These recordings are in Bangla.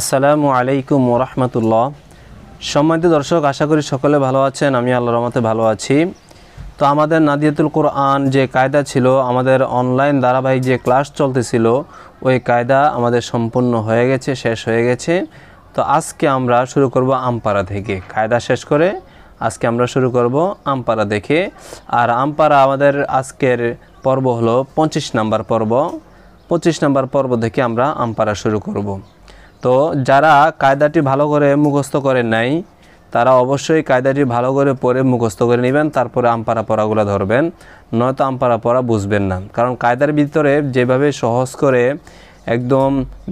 আসসালামু আলাইকুম ওরহমতুল্লাহ সম্মানিত দর্শক আশা করি সকলে ভালো আছেন আমি আল্লাহ রহমতে ভালো আছি তো আমাদের নাদিয়াতুল কোরআন যে কায়দা ছিল আমাদের অনলাইন ধারাবাহিক যে ক্লাস চলতেছিল ওই কায়দা আমাদের সম্পূর্ণ হয়ে গেছে শেষ হয়ে গেছে তো আজকে আমরা শুরু করব আমপাড়া থেকে কায়দা শেষ করে আজকে আমরা শুরু করব আমপাড়া দেখে আর আমপাড়া আমাদের আজকের পর্ব হলো পঁচিশ নাম্বার পর্ব পঁচিশ নাম্বার পর্ব থেকে আমরা আমপাড়া শুরু করব তো যারা কায়দাটি ভালো করে মুখস্থ করে নাই তারা অবশ্যই কায়দাটি ভালো করে পরে মুখস্থ করে নেবেন তারপরে আমপারা পড়াগুলো ধরবেন নয়তো আমপারা পড়া বুঝবেন না কারণ কায়দার ভিতরে যেভাবে সহজ করে একদম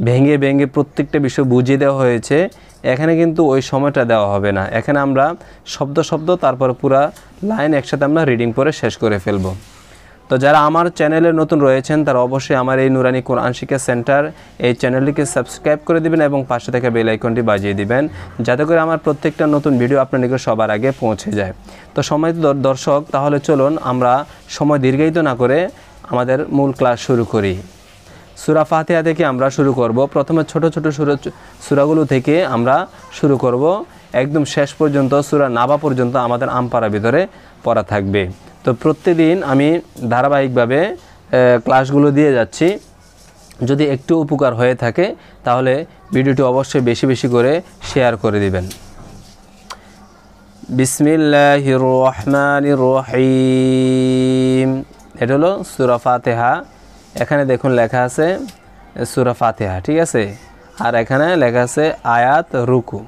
ভেঙে ভেঙে প্রত্যেকটা বিষয় বুঝিয়ে দেওয়া হয়েছে এখানে কিন্তু ওই সময়টা দেওয়া হবে না এখানে আমরা শব্দ শব্দ তারপর পুরা লাইন একসাথে আমরা রিডিং পরে শেষ করে ফেলবো তো যারা আমার চ্যানেলে নতুন রয়েছেন তারা অবশ্যই আমার এই নুরানি কোরআন শিক্ষা সেন্টার এই চ্যানেলটিকে সাবস্ক্রাইব করে দিবেন এবং পাশে থেকে বেল আইকনটি বাজিয়ে দিবেন যাতে করে আমার প্রত্যেকটা নতুন ভিডিও আপনার নিকট সবার আগে পৌঁছে যায় তো সময় দর্শক তাহলে চলুন আমরা সময় দীর্ঘায়িত না করে আমাদের মূল ক্লাস শুরু করি সুরা ফাতেহা থেকে আমরা শুরু করব প্রথমে ছোট ছোট সুরা সুরাগুলো থেকে আমরা শুরু করব একদম শেষ পর্যন্ত সুরা নাবা পর্যন্ত আমাদের আমপাড়া ভিতরে পড়া থাকবে তো প্রত্যেকদিন আমি ধারাবাহিকভাবে ক্লাসগুলো দিয়ে যাচ্ছি যদি একটু উপকার হয়ে থাকে তাহলে ভিডিওটি অবশ্যই বেশি বেশি করে শেয়ার করে দিবেন বিসমিল্লাহ রহমান রহিম এটা হলো সুরা ফাতেহা এখানে দেখুন লেখা আছে সুরা ফাতেহা ঠিক আছে আর এখানে লেখা আছে আয়াত রুকু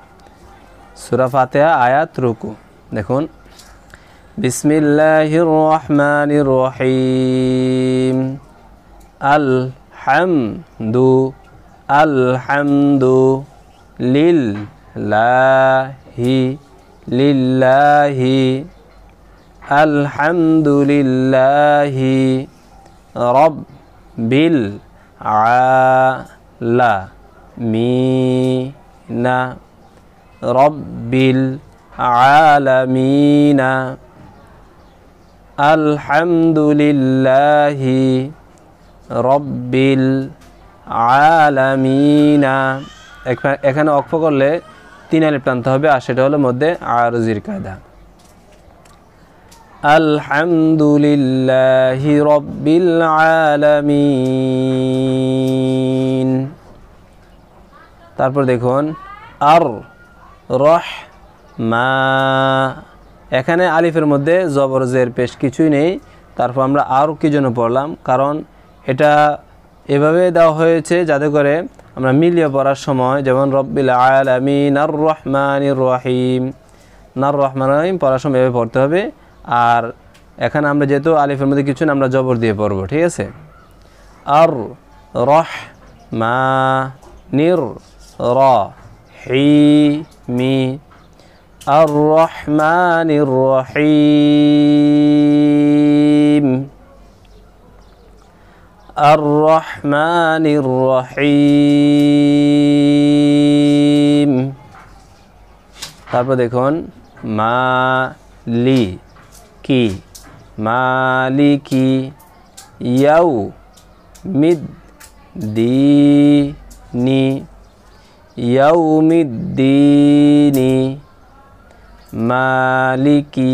সুরা ফাতেহা আয়াত রুকু দেখুন بسم الله الرحمن الرحيم الحمد الحمد لله لله الحمد لله رب العالمين رب العالمين আলহামদুলিল্লাহি রব্বিল আলামিনা এখানে অক্ষ করলে তিন আলিফ টানতে হবে আর সেটা হলো মধ্যে আরজির কায়দা আলহামদুলিল্লাহি রব্বিল আলামিন তারপর দেখুন আর রহ মা এখানে আলিফের মধ্যে জবর জের পেশ কিছুই নেই তারপর আমরা আরও কী জন্য পড়লাম কারণ এটা এভাবে দেওয়া হয়েছে যাতে করে আমরা মিলিয়ে পড়ার সময় যেমন রব্বিল আলামিন আর রহমান রহিম নার রহমান রহিম পড়ার সময় এভাবে পড়তে হবে আর এখানে আমরা যেহেতু আলিফের মধ্যে কিছু না আমরা জবর দিয়ে পড়ব ঠিক আছে আর রহ মা নির র হি মি الرحمن الرحيم الرحمن الرحيم তারপর দেখুন মালি কি মালিকি ইয়াউ মিদ দিনি ইয়াউমিদ্দিনী মালিকি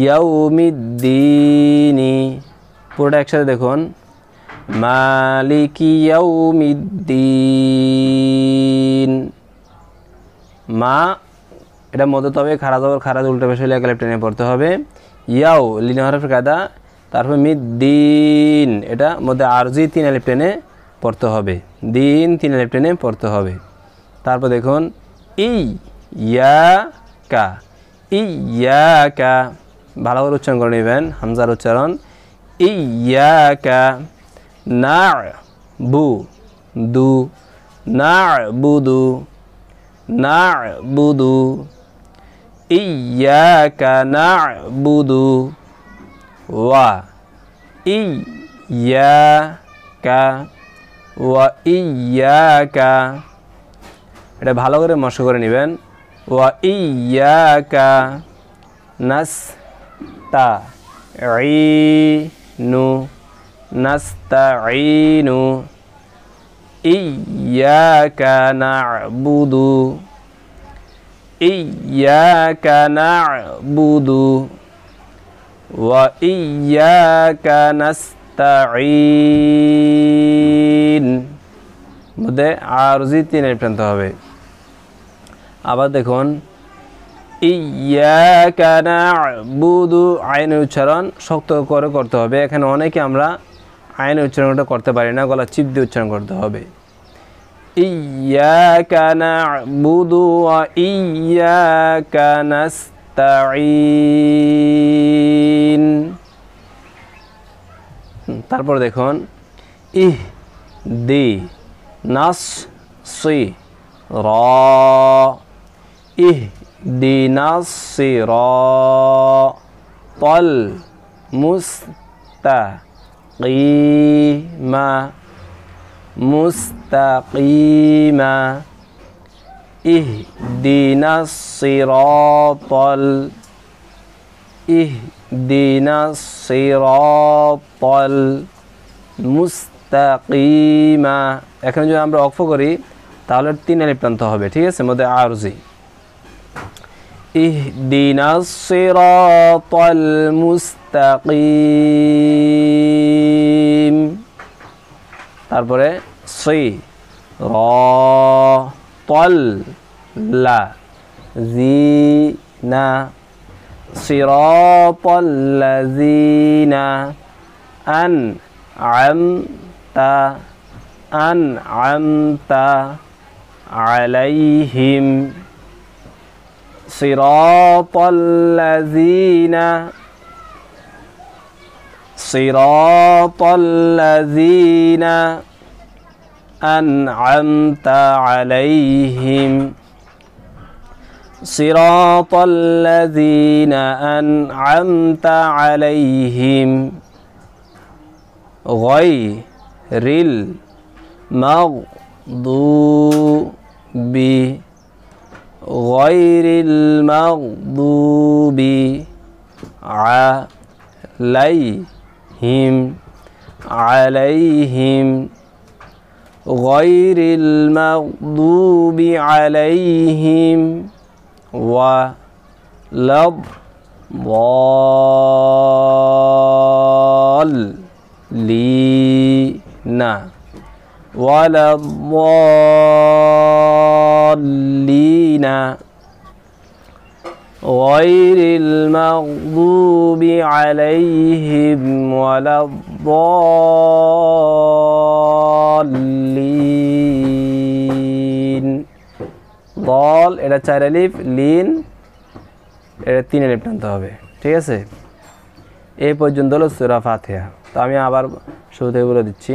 ইয়াউমিদ্দিনি পুরোটা একসাথে দেখুন মালিকি ইয়াউমিদ্দিন মা এটা মদত হবে খারাজ জবর খারাজ উল্টো পেশ হলে একলে টেনে পড়তে হবে ইয়াও লিনা হরফ তারপর মিদ্দিন এটা মধ্যে আরজি তিন আলিপ টেনে পড়তে হবে দিন তিন আলিপ টেনে পড়তে হবে তারপর দেখুন ই ইয়া কা ইয়া কা ভালো করে উচ্চারণ করে নেবেন হামজার উচ্চারণ ইয়া কা না বু দু না বুদু না বুদু ইয়া কা না বুদু ওয়া ইয়া কা ওয়া ইয়া কা এটা ভালো করে মশ করে নেবেন wa iyyaka nasta'inu nasta'inu iyyaka na'budu iyyaka na'budu wa iyyaka nasta'in মধ্যে আরজি তিনের প্রান্ত হবে আবার দেখুন ইয়াকানা বুদু আইনের উচ্চারণ শক্ত করে করতে হবে এখানে অনেকে আমরা আইনের উচ্চারণটা করতে পারি না গলা চিপ দিয়ে উচ্চারণ করতে হবে ইয়াকানা বুদু তারপর দেখুন ইহ দি নাস সি র ইহদিনাস সিরাতাল মুস্তাকিমা মুস্তাকিমা ইহদিনাস সিরাতাল ইহদিনাস সিরাতাল মুস্তাকিমা এখন যদি আমরা অক্ষ করি তাহলে তিন আলিপ্রান্ত হবে ঠিক আছে মধ্যে আরজি اهدنا الصراط المستقيم تربرة সি را طل لا জি না صراط الذين أن عمت عليهم صراط الذين صراط الذين أنعمت عليهم صراط الذين أنعمت عليهم غير المغضوب غير المغضوب عليهم عليهم غير المغضوب عليهم ولا الضالين ولا الضالين الضالين غير المغضوب عليهم ولا الضالين ضال এটা চার আলিফ লিন এটা তিন আলিফ টানতে হবে ঠিক আছে এই পর্যন্ত হলো সুরা ফাতিহা তো আমি আবার শুরুতে বলে দিচ্ছি